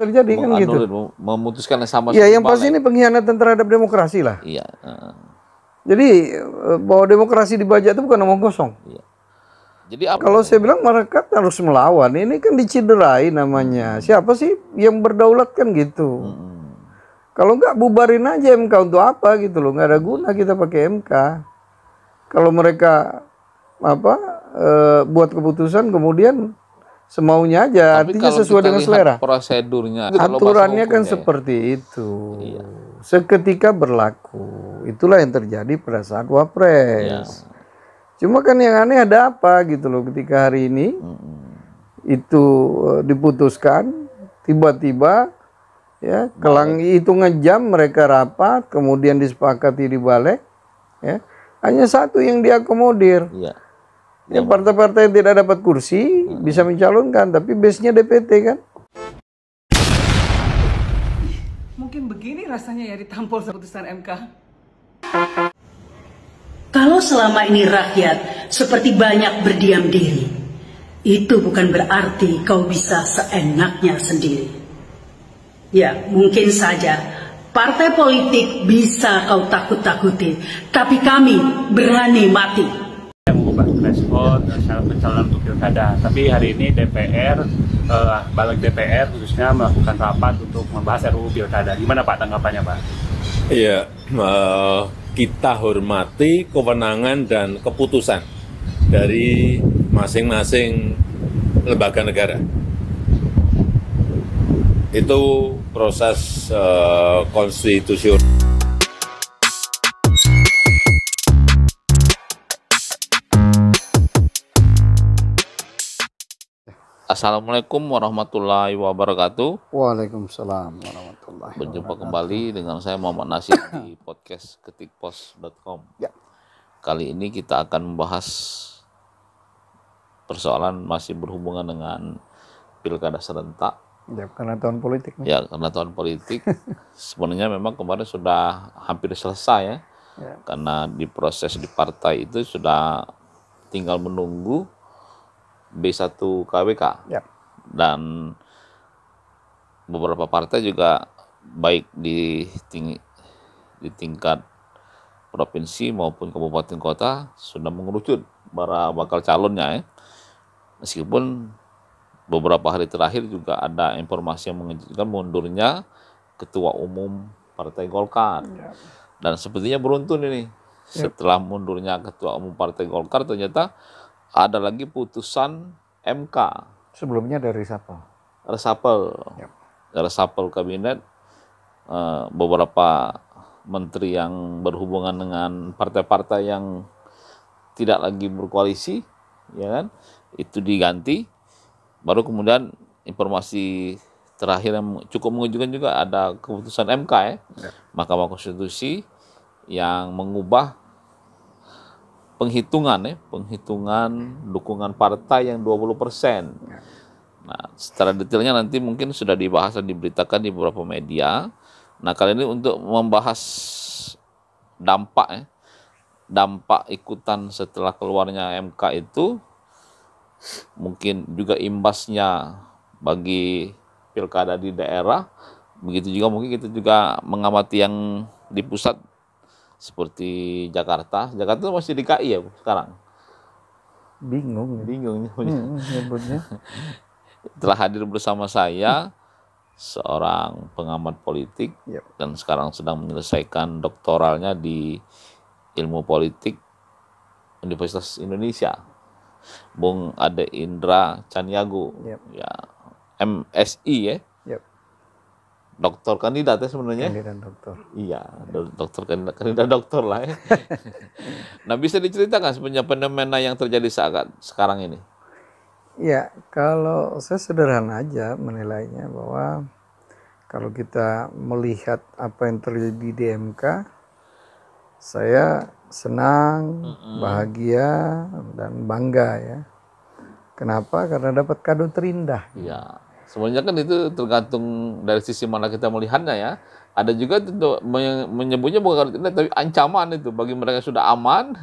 terjadi kan gitu. memutuskan yang sama Ya, yang pasti ini pengkhianatan terhadap demokrasi lah. Iya. Eh. Jadi eh, bahwa demokrasi dibajak itu bukan omong kosong. Iya. Jadi apa? Kalau saya bilang masyarakat harus melawan, ini kan diciderai namanya. Hmm. Siapa sih yang berdaulat kan gitu. Hmm. Kalau nggak bubarin aja MK untuk apa gitu loh, nggak ada guna kita pakai MK. Kalau mereka apa e, buat keputusan kemudian semaunya aja Tapi artinya sesuai dengan selera prosedurnya aturannya kan ya. seperti itu iya. seketika berlaku itulah yang terjadi pada saat wapres iya. cuma kan yang aneh ada apa gitu loh ketika hari ini hmm. itu eh, diputuskan tiba-tiba ya kelang itu ngejam mereka rapat kemudian disepakati di balik ya hanya satu yang diakomodir iya yang hmm. partai-partai yang tidak dapat kursi hmm. bisa mencalonkan, tapi base-nya DPT kan. Mungkin begini rasanya ya ditampol keputusan MK. Kalau selama ini rakyat seperti banyak berdiam diri, itu bukan berarti kau bisa seenaknya sendiri. Ya, mungkin saja partai politik bisa kau takut-takuti, tapi kami berani mati membahas threshold eh, pencalonan untuk pilkada. Tapi hari ini DPR uh, eh, balik DPR khususnya melakukan rapat untuk membahas RUU pilkada. Gimana Pak tanggapannya Pak? Iya, uh, kita hormati kewenangan dan keputusan dari masing-masing lembaga negara. Itu proses uh, konstitusional. Assalamualaikum warahmatullahi wabarakatuh. Waalaikumsalam warahmatullahi Berjumpa kembali dengan saya Muhammad Nasir di podcast ketikpos.com. Ya. Kali ini kita akan membahas persoalan masih berhubungan dengan pilkada serentak. Ya, karena tahun politik. Nih. Ya, karena tahun politik. sebenarnya memang kemarin sudah hampir selesai ya. ya. Karena di proses di partai itu sudah tinggal menunggu B1 KWK. Ya. Dan beberapa partai juga baik di ting di tingkat provinsi maupun kabupaten kota sudah mengerucut para bakal calonnya ya. Meskipun beberapa hari terakhir juga ada informasi yang mengejutkan mundurnya ketua umum Partai Golkar. Ya. Dan sepertinya beruntun ini. Ya. Setelah mundurnya ketua umum Partai Golkar ternyata ada lagi putusan MK. Sebelumnya dari reshuffle. Resapel. Yep. Reshuffle kabinet eh, beberapa menteri yang berhubungan dengan partai-partai yang tidak lagi berkoalisi, ya kan? Itu diganti. Baru kemudian informasi terakhir yang cukup mengejutkan juga ada keputusan MK ya, ya. Mahkamah Konstitusi yang mengubah penghitungan ya, penghitungan dukungan partai yang 20 persen. Ya. Nah, secara detailnya nanti mungkin sudah dibahas dan diberitakan di beberapa media. Nah, kali ini untuk membahas dampak ya, dampak ikutan setelah keluarnya MK itu mungkin juga imbasnya bagi pilkada di daerah begitu juga mungkin kita juga mengamati yang di pusat seperti Jakarta. Jakarta itu masih DKI ya sekarang. Bingung. Bingung nyebutnya. Hmm, hmm, Telah hadir bersama saya seorang pengamat politik yep. dan sekarang sedang menyelesaikan doktoralnya di ilmu politik Universitas Indonesia. Bung Ade Indra Caniago yep. ya MSI ya dokter kandidat ya sebenarnya. Kandidat dokter. Iya, do dokter kandidat, kandidat dokter lah ya. nah bisa diceritakan sebenarnya fenomena yang terjadi saat sekarang ini? Ya, kalau saya sederhana aja menilainya bahwa kalau kita melihat apa yang terjadi di DMK, saya senang, bahagia, dan bangga ya. Kenapa? Karena dapat kado terindah. Iya. Sebenarnya kan itu tergantung dari sisi mana kita melihatnya ya. Ada juga tentu menyebutnya bukan karantina tapi ancaman itu bagi mereka yang sudah aman.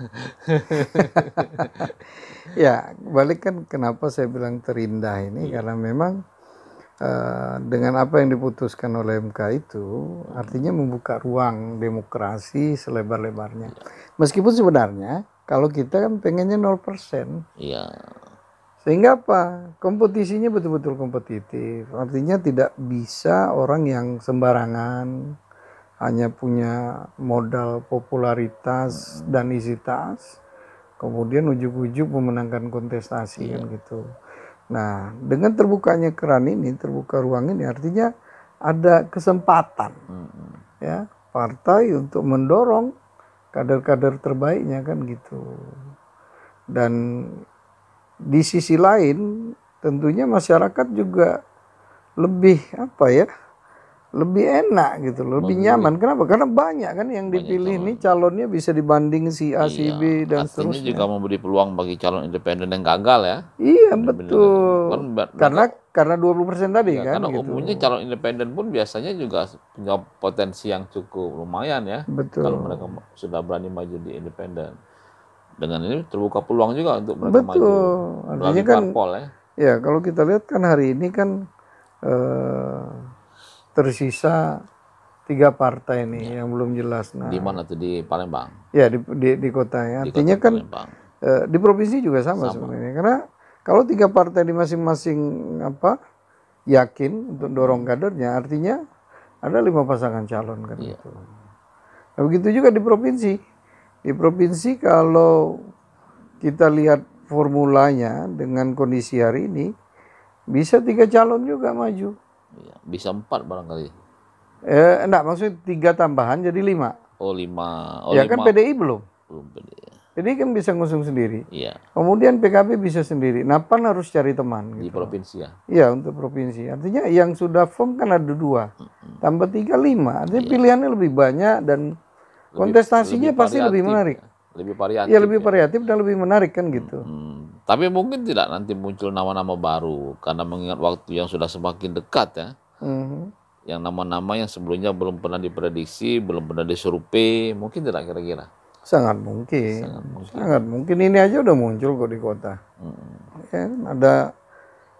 ya, balik kan kenapa saya bilang terindah ini hmm. karena memang Uh, dengan apa yang diputuskan oleh MK itu artinya membuka ruang demokrasi selebar-lebarnya. Iya. Meskipun sebenarnya kalau kita kan pengennya 0%. Iya. Sehingga apa? Kompetisinya betul-betul kompetitif. Artinya tidak bisa orang yang sembarangan hanya punya modal popularitas hmm. dan isitas kemudian ujuk-ujuk memenangkan kontestasi yeah. kan gitu. Nah, dengan terbukanya keran ini, terbuka ruang ini artinya ada kesempatan hmm. ya partai untuk mendorong kader-kader terbaiknya kan gitu. Dan di sisi lain tentunya masyarakat juga lebih apa ya lebih enak gitu loh, lebih nyaman. Kenapa? Karena banyak kan yang banyak dipilih calon. nih calonnya bisa dibanding si A, si iya, B dan Artinya seterusnya. juga memberi peluang bagi calon independen yang gagal ya. Iya betul. Kan, karena karena 20 persen tadi ya, kan. Karena gitu. umumnya calon independen pun biasanya juga punya potensi yang cukup lumayan ya. Betul. Kalau mereka sudah berani maju di independen dengan ini terbuka peluang juga untuk mereka Betul. maju. Artinya kan parpol, ya. ya kalau kita lihat kan hari ini kan eh, tersisa tiga partai nih ya. yang belum jelas. Nah, di mana tuh di Palembang? Ya di di, di kota ya. Artinya kota kan eh, di provinsi juga sama, sama sebenarnya karena kalau tiga partai di masing-masing apa yakin untuk dorong hmm. kadernya artinya ada lima pasangan calon kan ya. itu. Nah, begitu juga di provinsi di provinsi kalau kita lihat formulanya dengan kondisi hari ini bisa tiga calon juga maju. Iya, bisa empat barangkali. Eh, enggak maksudnya tiga tambahan jadi lima. Oh lima. Oh, ya kan lima. kan PDI belum. Belum PDI. Jadi kan bisa ngusung sendiri. Iya. Kemudian PKB bisa sendiri. Napa harus cari teman. Gitu. Di provinsi ya? Iya untuk provinsi. Artinya yang sudah form kan ada dua. -hmm. Tambah tiga lima. Artinya iya. pilihannya lebih banyak dan kontestasinya lebih pasti lebih menarik. Lebih variatif. Ya lebih variatif iya, ya. dan lebih menarik kan gitu. Hmm, hmm, tapi mungkin tidak nanti muncul nama-nama baru karena mengingat waktu yang sudah semakin dekat ya. Hmm. Yang nama-nama yang sebelumnya belum pernah diprediksi, belum pernah disurvei, mungkin tidak kira-kira. Sangat mungkin. Sangat mungkin. Sangat mungkin ini aja udah muncul kok di kota. Hmm. Ya, ada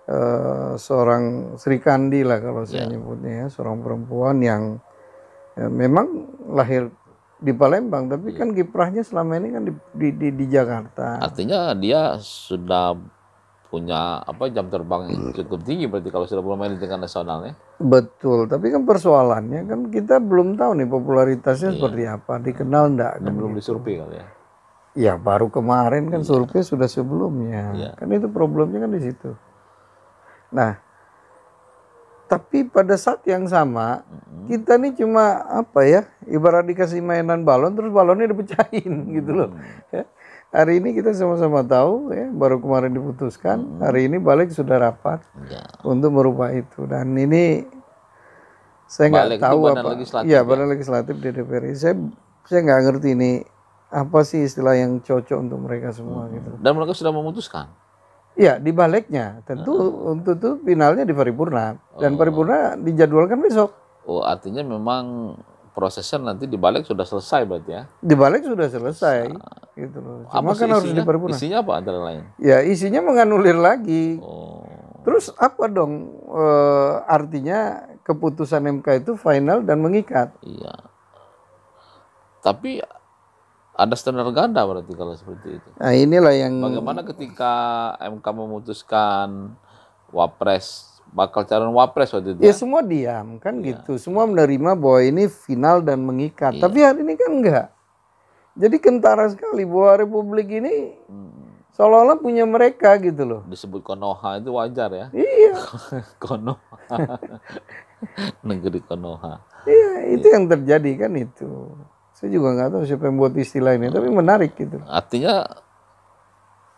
uh, seorang Sri Kandi lah kalau saya yeah. nyebutnya, ya, seorang perempuan yang ya, memang lahir di Palembang, tapi iya. kan kiprahnya selama ini kan di, di, di, di Jakarta. Artinya dia sudah punya apa jam terbang yang hmm. cukup tinggi berarti kalau sudah bermain di tingkat nasional ya. Betul, tapi kan persoalannya kan kita belum tahu nih popularitasnya iya. seperti apa, dikenal enggak kan belum gitu. disurvei kali ya. Ya baru kemarin kan iya. survei sudah sebelumnya. Iya. Kan itu problemnya kan di situ. Nah, tapi pada saat yang sama hmm. kita nih cuma apa ya ibarat dikasih mainan balon terus balonnya dipecahin gitu loh. Ya. Hari ini kita sama-sama tahu ya baru kemarin diputuskan hmm. hari ini balik sudah rapat ya. untuk merubah itu dan ini saya nggak tahu badan apa. Legislatif iya, ya, ya legislatif di DPR. Saya saya nggak ngerti ini apa sih istilah yang cocok untuk mereka semua hmm. gitu. Dan mereka sudah memutuskan. Iya, di baliknya. Tentu uh. untuk itu finalnya di paripurna dan oh. paripurna dijadwalkan besok. Oh, artinya memang prosesnya nanti di balik sudah selesai berarti ya? Di balik sudah selesai. Nah. Gitu loh. Cuma apa kan harus di paripurna. Isinya apa antara lain? Ya, isinya menganulir lagi. Oh. Terus apa dong e, artinya keputusan MK itu final dan mengikat? Iya. Tapi ada standar ganda berarti kalau seperti itu. Nah, inilah yang Bagaimana ketika MK memutuskan wapres bakal calon wapres waktu itu? Ya, ya semua diam kan ya. gitu. Semua menerima bahwa ini final dan mengikat. Ya. Tapi hari ini kan enggak. Jadi kentara sekali bahwa republik ini hmm. seolah-olah punya mereka gitu loh. Disebut Konoha itu wajar ya. Iya. Konoha. Negeri Konoha. Iya, itu ya. yang terjadi kan itu. Saya juga nggak tahu siapa yang buat istilah ini, tapi menarik gitu. Artinya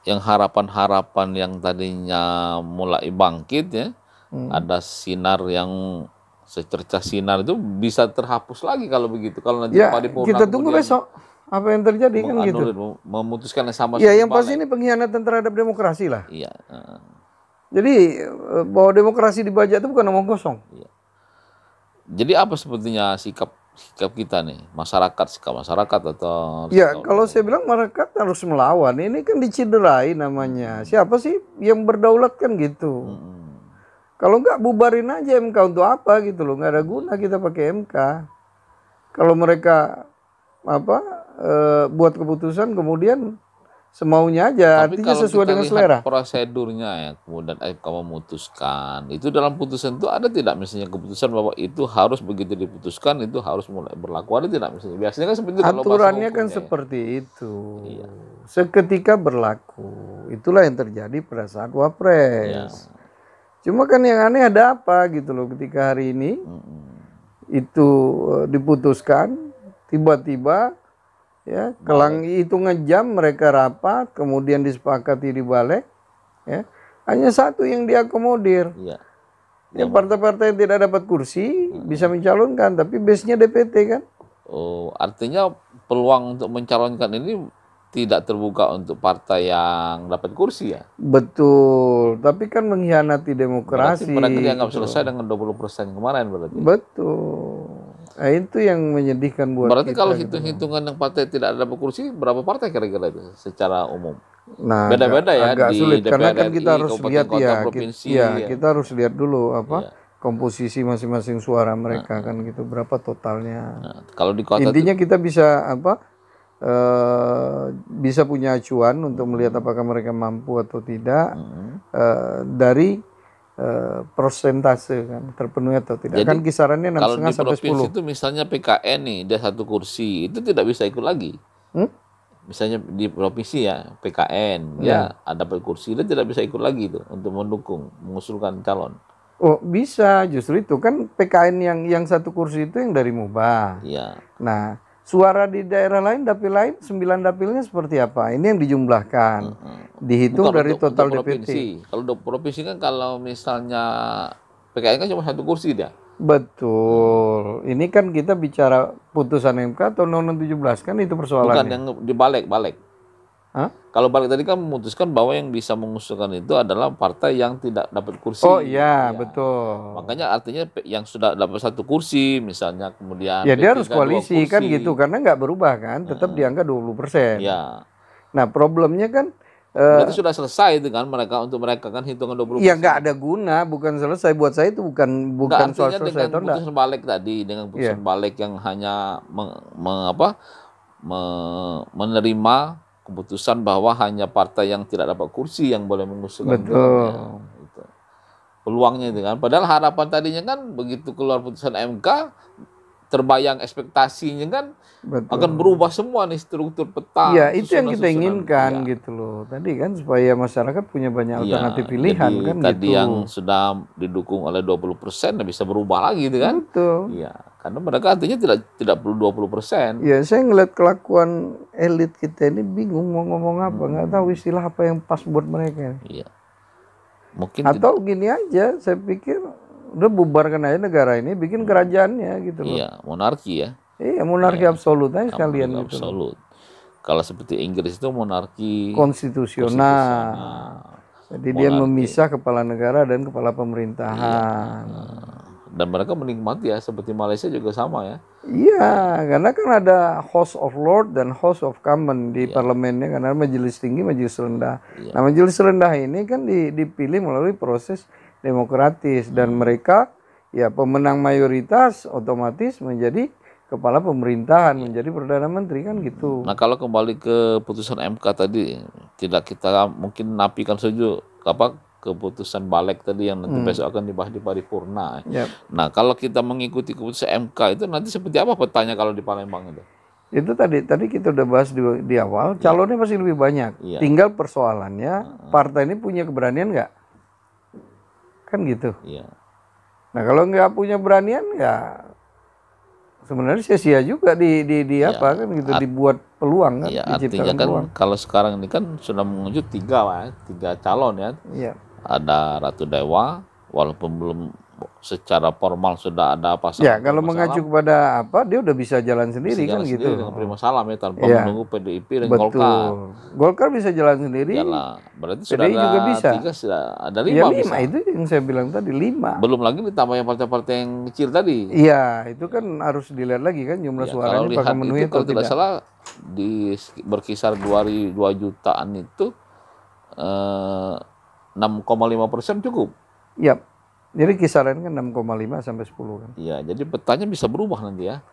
yang harapan-harapan yang tadinya mulai bangkit ya, hmm. ada sinar yang secercah sinar itu bisa terhapus lagi kalau begitu. Kalau nanti ya, kita tunggu besok apa yang terjadi kan gitu. Memutuskan sama Ya, yang pasti ini pengkhianatan terhadap demokrasi lah. Iya. Eh. Jadi eh, bahwa demokrasi dibajak itu bukan omong kosong. Iya. Jadi apa sepertinya sikap sikap kita nih, masyarakat, sikap masyarakat atau Ya, kalau saya bilang masyarakat harus melawan. Ini kan diciderai namanya. Hmm. Siapa sih yang berdaulat kan gitu. Hmm. Kalau enggak bubarin aja MK untuk apa gitu loh, nggak ada guna kita pakai MK. Kalau mereka apa e, buat keputusan kemudian semaunya aja Tapi artinya sesuai dengan selera prosedurnya ya kemudian eh, kamu memutuskan itu dalam putusan itu ada tidak misalnya keputusan bahwa itu harus begitu diputuskan itu harus mulai berlaku ada tidak misalnya biasanya kan seperti aturannya kan ya. seperti itu iya. seketika berlaku itulah yang terjadi pada saat wapres iya. cuma kan yang aneh ada apa gitu loh ketika hari ini mm -hmm. itu eh, diputuskan tiba-tiba ya kelang itu ngejam mereka rapat kemudian disepakati di balik ya hanya satu yang diakomodir ya. yang partai-partai yang tidak dapat kursi hmm. bisa mencalonkan tapi base nya DPT kan oh artinya peluang untuk mencalonkan ini tidak terbuka untuk partai yang dapat kursi ya betul tapi kan mengkhianati demokrasi berarti, berarti dianggap selesai dengan 20% kemarin berarti betul Nah, itu yang menyedihkan buat Berarti kita, kalau gitu, hitung-hitungan yang partai tidak ada kursi, berapa partai kira-kira itu secara umum? Nah, beda-beda ya agak di sulit DPR karena kan kita harus lihat ya, provinsi, kita, ya, ya, kita harus lihat dulu apa ya. komposisi masing-masing suara mereka nah. kan nah. gitu berapa totalnya. Nah, kalau di kota intinya itu, kita bisa apa Uh, bisa punya acuan untuk melihat apakah mereka mampu atau tidak uh, dari Eh, persentase kan terpenuhi atau tidak Jadi, kan kisarannya enam setengah sampai sepuluh. itu misalnya PKN nih dia satu kursi itu tidak bisa ikut lagi. Hmm? Misalnya di provinsi ya PKN ya, ya ada kursi dia tidak bisa ikut lagi itu untuk mendukung mengusulkan calon. Oh bisa justru itu kan PKN yang yang satu kursi itu yang dari Mubah. Iya. Nah Suara di daerah lain, dapil lain, sembilan dapilnya seperti apa? Ini yang dijumlahkan. Dihitung Bukan dari total DPT. Kalau untuk provinsi kan kalau misalnya PKN kan cuma satu kursi dia. Betul. Ini kan kita bicara putusan MK tahun 2017 kan itu persoalannya. Bukan yang dibalik-balik kalau balik tadi kan memutuskan bahwa yang bisa mengusulkan itu adalah partai yang tidak dapat kursi. Oh iya, ya. betul. Makanya artinya yang sudah dapat satu kursi misalnya kemudian Ya dia harus koalisi kan gitu karena nggak berubah kan, tetap hmm. di angka 20%. Iya. Nah, problemnya kan eh, Berarti uh, sudah selesai itu kan mereka untuk mereka kan hitungan 20 Ya nggak ada guna, bukan selesai buat saya itu bukan bukan soal selesai dengan putusan balik tadi dengan putusan yeah. balik yang hanya mengapa me, menerima keputusan bahwa hanya partai yang tidak dapat kursi yang boleh mengusulkan Betul. itu peluangnya itu kan padahal harapan tadinya kan begitu keluar putusan MK terbayang ekspektasinya kan Betul. akan berubah semua nih struktur peta ya itu yang kita inginkan ya. gitu loh tadi kan supaya masyarakat punya banyak iya, alternatif pilihan jadi, kan tadi gitu. yang sudah didukung oleh 20% ya bisa berubah lagi gitu kan Betul. ya karena mereka artinya tidak tidak perlu puluh persen. Ya, saya ngeliat kelakuan elit kita ini bingung mau ngomong apa, nggak hmm. tahu istilah apa yang pas buat mereka. Iya. Mungkin atau tidak. gini aja, saya pikir udah bubarkan aja negara ini, bikin kerajaannya gitu loh. Iya, monarki ya. Iya, monarki ya, absolut aja sekalian absolut. gitu. Absolut. Kalau seperti Inggris itu monarki konstitusional. konstitusional. Jadi monarki. dia memisah kepala negara dan kepala pemerintahan. Iya dan mereka menikmati ya seperti Malaysia juga sama ya. Iya, karena kan ada House of Lord dan House of Common di ya. parlemennya karena majelis tinggi, majelis rendah. Ya. Nah, majelis rendah ini kan dipilih melalui proses demokratis hmm. dan mereka ya pemenang mayoritas otomatis menjadi kepala pemerintahan, ya. menjadi perdana menteri kan gitu. Hmm. Nah, kalau kembali ke putusan MK tadi tidak kita mungkin napikan saja apa keputusan balik tadi yang nanti hmm. besok akan dibahas di paripurna. Yep. Nah, kalau kita mengikuti keputusan MK itu nanti seperti apa petanya kalau di Palembang itu? Itu tadi tadi kita udah bahas di, di awal, iya. calonnya pasti lebih banyak. Ya. Tinggal persoalannya partai ini punya keberanian nggak? Kan gitu. Ya. Nah, kalau nggak punya keberanian ya sebenarnya sia-sia juga di di, di ya, apa kan gitu art, dibuat peluang kan ya, artinya kan peluang. kalau sekarang ini kan sudah mengunjuk tiga lah tiga calon ya, ya ada Ratu Dewa, walaupun belum secara formal sudah ada apa Ya, kalau mengacu kepada apa, dia udah bisa jalan sendiri bisa jalan kan gitu. sendiri gitu. Dengan Prima Salam ya tanpa ya. menunggu PDIP dan Betul. Golkar. Golkar bisa jalan sendiri. Jalan. Berarti PDI sudah ada juga bisa. tiga, sudah ada ya, lima. Ya, lima bisa. itu yang saya bilang tadi lima. Belum lagi ditambah yang partai-partai yang kecil tadi. Iya, itu kan harus dilihat lagi kan jumlah ya, suaranya kalau apakah itu, kalau tidak. salah di berkisar dua jutaan itu. Eh, 6,5 persen cukup. Iya. Jadi kisaran kan 6,5 sampai 10 kan. Iya, jadi petanya bisa berubah nanti ya.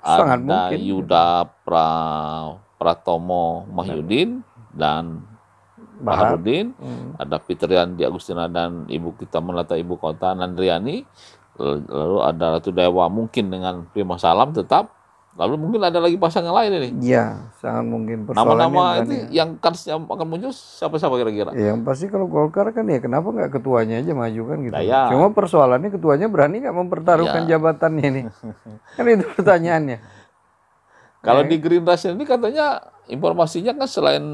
Sangat Ada mungkin. Yuda pra, Pratomo Mahyudin dan Baharudin, hmm. ada Fitrian di Agustina dan ibu kita melata ibu kota Nandriani, lalu ada Ratu Dewa mungkin dengan Prima Salam tetap Lalu mungkin ada lagi pasangan lain ini. Iya, sangat mungkin. Nama-nama itu ya. yang kansnya akan muncul siapa-siapa kira-kira. Ya, yang pasti kalau Golkar kan ya kenapa nggak ketuanya aja maju kan gitu. Nah, ya. Cuma persoalannya ketuanya berani nggak mempertaruhkan ya. jabatannya ini. kan itu pertanyaannya. kalau ya. di Gerindra sendiri katanya informasinya kan selain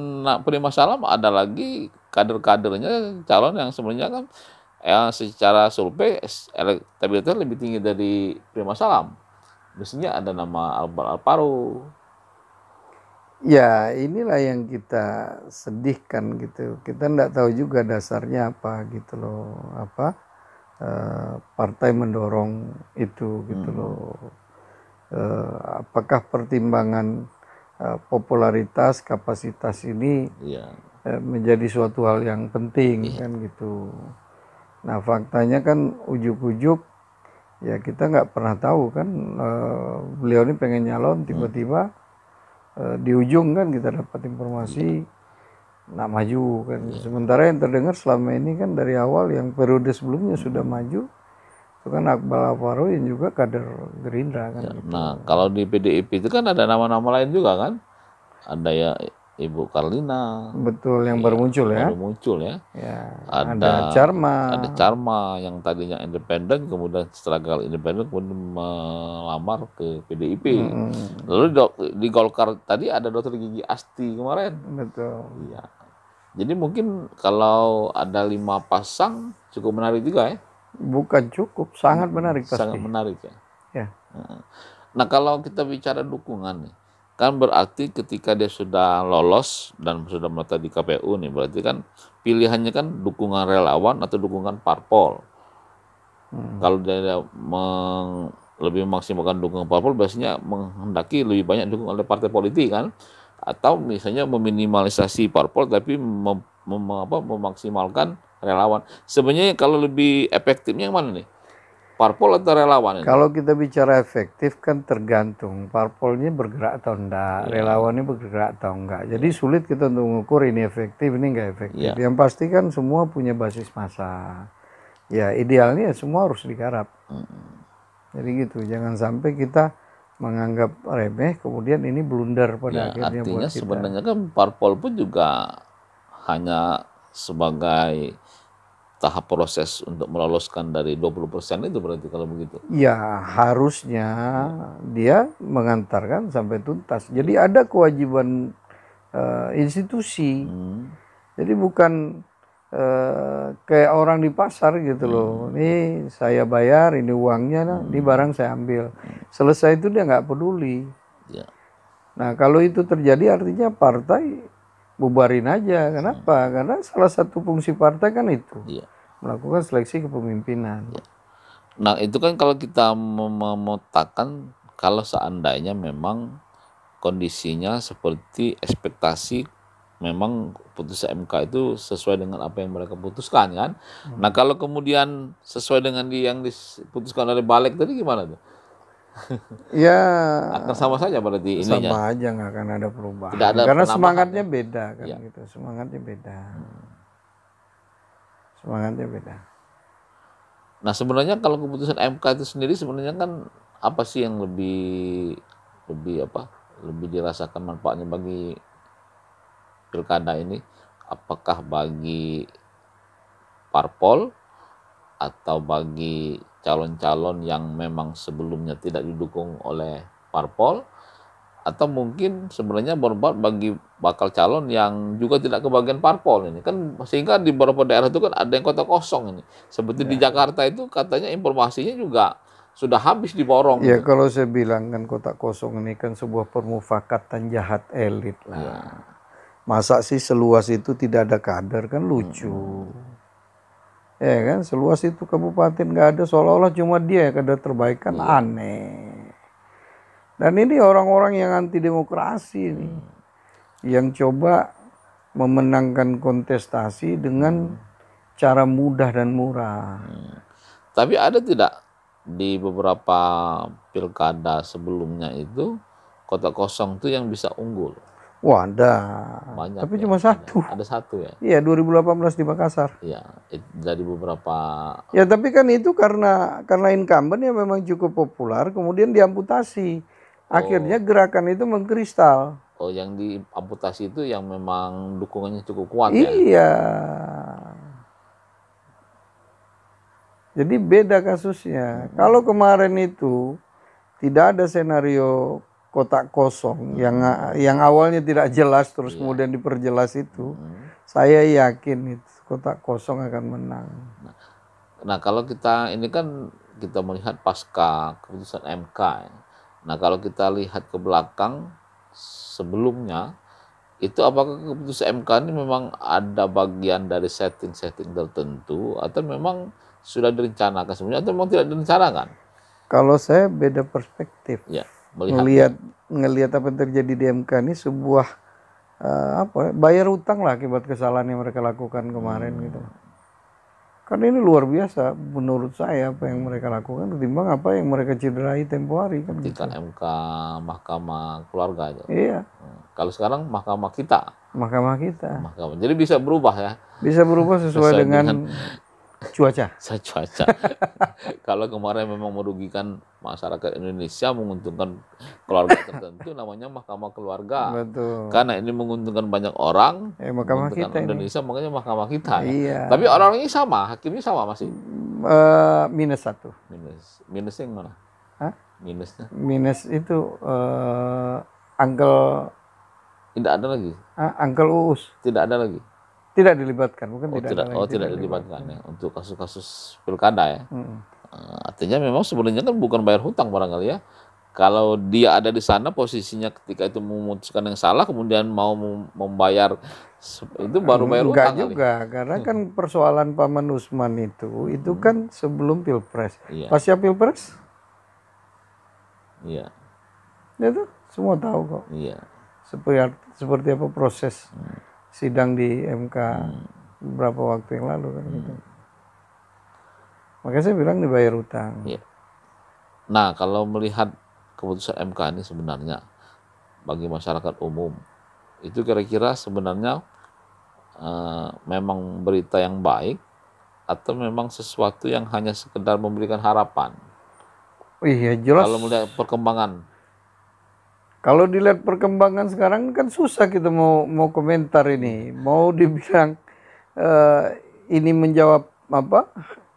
Prima Salam ada lagi kader-kadernya calon yang sebenarnya kan ya secara survei eh, elektabilitas lebih tinggi dari Prima Salam. Mestinya ada nama Albert Alparo. Ya, inilah yang kita sedihkan gitu. Kita tidak tahu juga dasarnya apa gitu loh. Apa eh, partai mendorong itu gitu hmm. loh. Eh, apakah pertimbangan eh, popularitas kapasitas ini ya. menjadi suatu hal yang penting ya. kan gitu. Nah faktanya kan ujuk-ujuk ya kita nggak pernah tahu kan uh, beliau ini pengen nyalon tiba-tiba uh, di ujung kan kita dapat informasi nak maju kan iya. sementara yang terdengar selama ini kan dari awal yang periode sebelumnya sudah hmm. maju itu kan Akbal Alvaro yang juga kader Gerindra kan ya, gitu. nah kalau di PDIP itu kan ada nama-nama lain juga kan ada ya Ibu Karlina. Betul, yang ya, baru iya, muncul ya. Baru muncul ya. ya ada, ada Charma. Ada Charma yang tadinya independen, kemudian setelah gagal independen, kemudian melamar ke PDIP. Hmm. Lalu di, di Golkar tadi ada dokter gigi Asti kemarin. Betul. Iya. Jadi mungkin kalau ada lima pasang cukup menarik juga ya. Bukan cukup, sangat menarik pasti. Sangat menarik ya. Ya. Nah kalau kita bicara dukungan nih kan berarti ketika dia sudah lolos dan sudah mata di KPU nih berarti kan pilihannya kan dukungan relawan atau dukungan parpol hmm. kalau dia meng, lebih memaksimalkan dukungan parpol biasanya menghendaki lebih banyak dukungan oleh partai politik kan atau misalnya meminimalisasi parpol tapi mem, mem, apa, memaksimalkan relawan sebenarnya kalau lebih efektifnya yang mana nih parpol atau relawan? Ini? Kalau kita bicara efektif kan tergantung parpolnya bergerak atau enggak, ya. relawannya bergerak atau enggak. Jadi iya. sulit kita untuk mengukur ini efektif, ini enggak efektif. Ya. Yang pasti kan semua punya basis masa. Ya idealnya semua harus digarap. Hmm. Jadi gitu, jangan sampai kita menganggap remeh, kemudian ini blunder pada ya, akhirnya artinya buat kita. sebenarnya kan parpol pun juga hanya sebagai tahap proses untuk meloloskan dari 20% itu berarti kalau begitu? Ya, harusnya dia mengantarkan sampai tuntas. Jadi ada kewajiban uh, institusi. Hmm. Jadi bukan uh, kayak orang di pasar gitu loh. Hmm. Ini saya bayar, ini uangnya, nah, hmm. ini barang saya ambil. Hmm. Selesai itu dia nggak peduli. Ya. Nah, kalau itu terjadi artinya partai bubarin aja. Kenapa? Hmm. Karena salah satu fungsi partai kan itu. Iya. Melakukan seleksi kepemimpinan. Iya. Nah, itu kan kalau kita memotakan kalau seandainya memang kondisinya seperti ekspektasi memang putusan MK itu sesuai dengan apa yang mereka putuskan kan. Hmm. Nah, kalau kemudian sesuai dengan yang diputuskan oleh Balik tadi gimana tuh? ya akan sama saja berarti sama ininya. sama aja nggak akan ada perubahan Tidak ada karena semangatnya ya. beda kan ya. gitu semangatnya beda hmm. semangatnya beda nah sebenarnya kalau keputusan MK itu sendiri sebenarnya kan apa sih yang lebih lebih apa lebih dirasakan manfaatnya bagi pilkada ini apakah bagi parpol atau bagi calon-calon yang memang sebelumnya tidak didukung oleh parpol atau mungkin sebenarnya berbuat bagi bakal calon yang juga tidak kebagian parpol ini kan sehingga di beberapa daerah itu kan ada yang kota kosong ini seperti ya. di iya. Jakarta itu katanya informasinya juga sudah habis diborong. Ya gitu. kalau saya bilang kan kota kosong ini kan sebuah permufakatan jahat elit lah. Ya. Masa sih seluas itu tidak ada kader kan lucu. Hmm ya kan seluas itu kabupaten nggak ada seolah-olah cuma dia yang ada terbaikan hmm. aneh dan ini orang-orang yang anti demokrasi nih hmm. yang coba memenangkan kontestasi dengan hmm. cara mudah dan murah hmm. tapi ada tidak di beberapa pilkada sebelumnya itu kota kosong tuh yang bisa unggul Wah, ada. Banyak. Tapi ya, cuma satu. Ada satu ya. Iya, 2018 di Makassar. Iya, dari beberapa Ya, tapi kan itu karena karena incumbent yang memang cukup populer, kemudian diamputasi. Oh. Akhirnya oh. gerakan itu mengkristal. Oh, yang diamputasi itu yang memang dukungannya cukup kuat iya. ya. Iya. Jadi beda kasusnya. Hmm. Kalau kemarin itu tidak ada senario kotak kosong hmm. yang yang awalnya tidak jelas terus yeah. kemudian diperjelas itu hmm. saya yakin itu kotak kosong akan menang. Nah, nah kalau kita ini kan kita melihat pasca keputusan MK. Ya. Nah kalau kita lihat ke belakang sebelumnya itu apakah keputusan MK ini memang ada bagian dari setting-setting tertentu atau memang sudah direncanakan semuanya atau memang tidak direncanakan? Kalau saya beda perspektif. Ya melihat ngelihat ngelihat apa yang terjadi di MK ini sebuah uh, apa bayar utang lah akibat kesalahan yang mereka lakukan kemarin hmm. gitu. Karena ini luar biasa menurut saya apa yang mereka lakukan ketimbang apa yang mereka cederai tempo hari kan. gitu. MK Mahkamah Keluarga itu. Iya. Hmm. Kalau sekarang Mahkamah kita. Mahkamah kita. Mahkamah. Jadi bisa berubah ya. Bisa berubah sesuai, sesuai dengan, dengan cuaca. Saya cuaca. Kalau kemarin memang merugikan masyarakat Indonesia, menguntungkan keluarga tertentu, namanya Mahkamah Keluarga. Betul. Karena ini menguntungkan banyak orang, eh, mahkamah kita Indonesia, ini. makanya Mahkamah kita. Iya. Tapi orang ini sama, hakimnya sama masih. Uh, minus satu. Minus, minusnya yang mana? Hah? Minusnya? Minus itu uh, eh, angkel. Tidak ada lagi. Uh, ah, angkel uus. Tidak ada lagi. Tidak dilibatkan, mungkin oh, tidak. oh, tidak dilibatkan ya. Untuk kasus-kasus pilkada ya. Hmm. Artinya memang sebenarnya kan bukan bayar hutang barangkali ya. Kalau dia ada di sana posisinya ketika itu memutuskan yang salah kemudian mau membayar itu baru bayar Enggak hutang juga, kali. karena hmm. kan persoalan Paman Usman itu itu hmm. kan sebelum Pilpres. pas iya. Pasca Pilpres? Iya. Itu ya semua tahu kok. Iya. Seperti seperti apa proses. Hmm sidang di MK hmm. beberapa waktu yang lalu kan gitu. hmm. Makanya saya bilang dibayar utang. Ya. Nah, kalau melihat keputusan MK ini sebenarnya bagi masyarakat umum itu kira-kira sebenarnya uh, memang berita yang baik atau memang sesuatu yang hanya sekedar memberikan harapan. Iya, jelas. Kalau melihat perkembangan kalau dilihat perkembangan sekarang kan susah kita mau mau komentar ini, mau dibilang uh, ini menjawab apa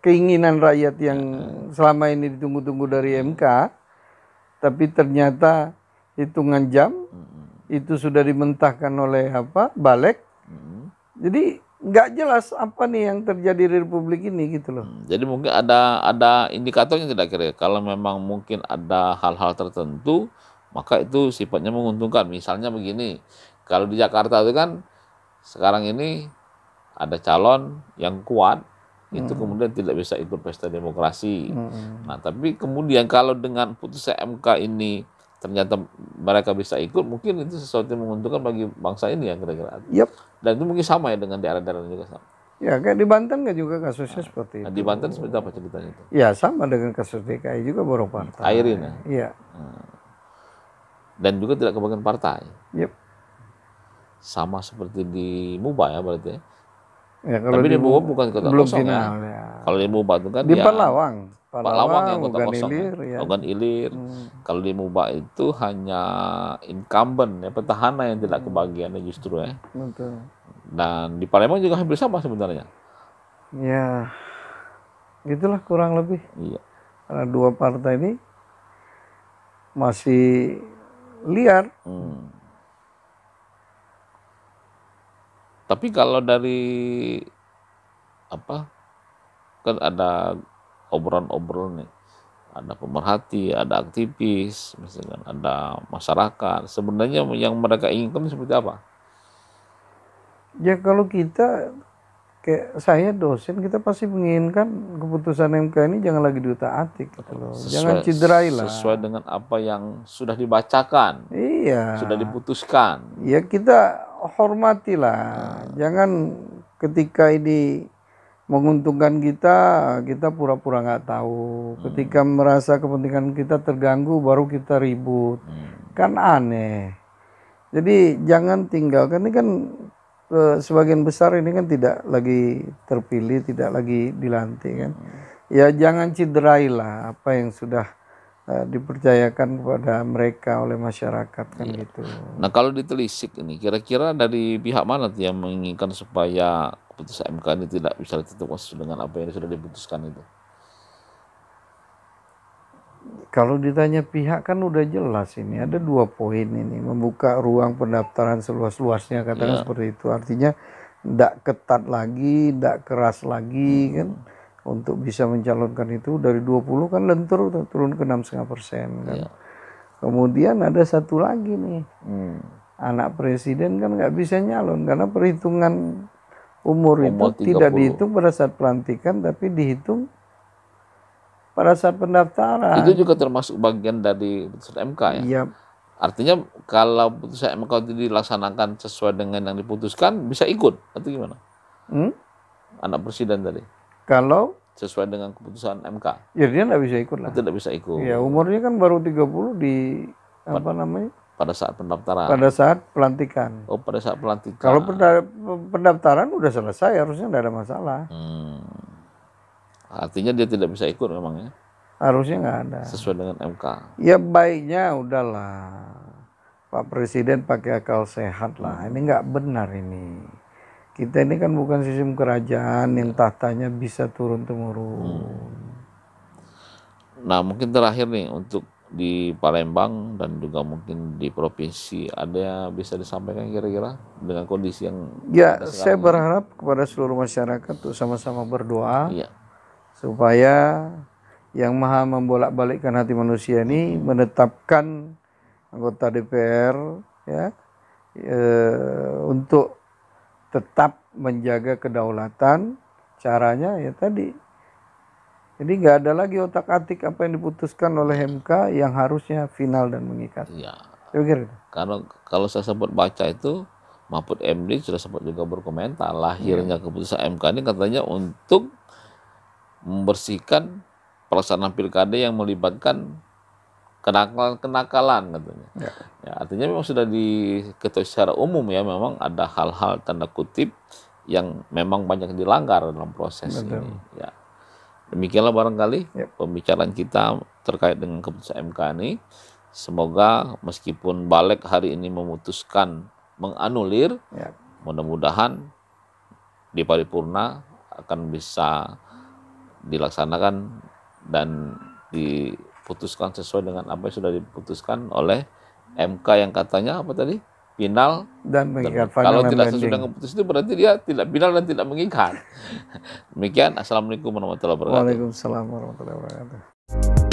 keinginan rakyat yang selama ini ditunggu-tunggu dari MK, tapi ternyata hitungan jam itu sudah dimentahkan oleh apa balik Jadi nggak jelas apa nih yang terjadi di republik ini gitu loh. Mm, jadi mungkin ada ada indikatornya tidak kira kalau memang mungkin ada hal-hal tertentu maka itu sifatnya menguntungkan. Misalnya begini, kalau di Jakarta itu kan sekarang ini ada calon yang kuat itu hmm. kemudian tidak bisa ikut pesta demokrasi. Hmm. Nah, tapi kemudian kalau dengan putusan MK ini ternyata mereka bisa ikut, mungkin itu sesuatu yang menguntungkan bagi bangsa ini ya kira-kira. Yep. Dan itu mungkin sama ya dengan daerah-daerah juga sama. Ya, kayak di Banten kan juga kasusnya nah, seperti nah, itu. Di Banten seperti apa ceritanya itu? Ya, sama dengan kasus DKI juga baru partai. Hmm, ya. Iya. Hmm dan juga tidak kebagian partai. Yep. Sama seperti di MUBA ya berarti. Ya, ya kalau Tapi di, MUBA bukan kota belum kosong ya? final, ya. ya. Kalau di MUBA itu kan di ya, Palawang. Palawang, yang kota Ugan kosong. Ya. Ilir, ya. Ilir. Hmm. Kalau di MUBA itu hanya incumbent ya petahana yang tidak hmm. kebagiannya justru ya. Betul. Dan di Palembang juga hampir sama sebenarnya. Ya, gitulah kurang lebih. Iya. Karena dua partai ini masih liar. Hmm. Tapi kalau dari apa kan ada obrolan-obrolan nih, ada pemerhati, ada aktivis, misalkan ada masyarakat. Sebenarnya yang mereka inginkan seperti apa? Ya kalau kita kayak saya dosen kita pasti menginginkan keputusan MK ini jangan lagi diutak atik gitu loh. Sesuai, jangan cederai lah. Sesuai dengan apa yang sudah dibacakan. Iya. Sudah diputuskan. Ya kita hormatilah. Nah. Jangan ketika ini menguntungkan kita, kita pura-pura nggak -pura tahu. Hmm. Ketika merasa kepentingan kita terganggu baru kita ribut. Hmm. Kan aneh. Jadi jangan tinggalkan ini kan Eh, sebagian besar ini kan tidak lagi terpilih, tidak lagi dilantik kan. Hmm. Ya jangan lah apa yang sudah uh, dipercayakan kepada mereka oleh masyarakat kan iya. gitu. Nah kalau ditelisik ini kira-kira dari pihak mana yang menginginkan supaya keputusan MK ini tidak bisa ditutup dengan apa yang sudah diputuskan itu? kalau ditanya pihak kan udah jelas ini ada dua poin ini membuka ruang pendaftaran seluas-luasnya katakan yeah. seperti itu artinya tidak ketat lagi tidak keras lagi hmm. kan untuk bisa mencalonkan itu dari 20 kan lentur turun ke enam setengah persen kan iya. kemudian ada satu lagi nih hmm. anak presiden kan nggak bisa nyalon karena perhitungan umur, umur itu 30. tidak dihitung pada saat pelantikan tapi dihitung pada saat pendaftaran. Itu juga termasuk bagian dari putusan MK ya. Iya. Artinya kalau putusan MK itu dilaksanakan sesuai dengan yang diputuskan bisa ikut atau gimana? Hmm? Anak presiden tadi. Kalau sesuai dengan keputusan MK. Ya dia nggak bisa ikut lah. Tidak bisa ikut. Ya umurnya kan baru 30 di pada, apa namanya? Pada saat pendaftaran. Pada saat pelantikan. Oh pada saat pelantikan. Kalau pendaftaran udah selesai harusnya nggak ada masalah. Hmm. Artinya dia tidak bisa ikut memang ya? Harusnya nggak ada. Sesuai dengan MK. Ya baiknya udahlah. Pak Presiden pakai akal sehat lah. Ini nggak benar ini. Kita ini kan bukan sistem kerajaan yang tahtanya bisa turun temurun. Hmm. Nah mungkin terakhir nih untuk di Palembang dan juga mungkin di provinsi ada yang bisa disampaikan kira-kira dengan kondisi yang ya saya berharap kepada seluruh masyarakat untuk sama-sama berdoa. Ya supaya yang maha membolak-balikkan hati manusia ini menetapkan anggota DPR ya e, untuk tetap menjaga kedaulatan caranya ya tadi jadi nggak ada lagi otak atik apa yang diputuskan oleh MK yang harusnya final dan mengikat ya. Karena kalau saya sempat baca itu Mahfud MD sudah sempat juga berkomentar lahirnya iya. keputusan MK ini katanya untuk membersihkan pelaksanaan pilkada yang melibatkan kenakalan-kenakalan katanya. Ya. ya. Artinya memang sudah diketahui secara umum ya memang ada hal-hal tanda kutip yang memang banyak dilanggar dalam proses Betul. ini. Ya. Demikianlah barangkali ya. pembicaraan kita terkait dengan keputusan MK ini. Semoga meskipun balik hari ini memutuskan menganulir, ya. mudah-mudahan di paripurna akan bisa dilaksanakan dan diputuskan sesuai dengan apa yang sudah diputuskan oleh MK yang katanya apa tadi? Final dan mengikat. Dan, kalau tidak sesuai dengan putus itu berarti dia tidak final dan tidak mengikat. Demikian, Assalamualaikum warahmatullahi wabarakatuh. Waalaikumsalam warahmatullahi wabarakatuh.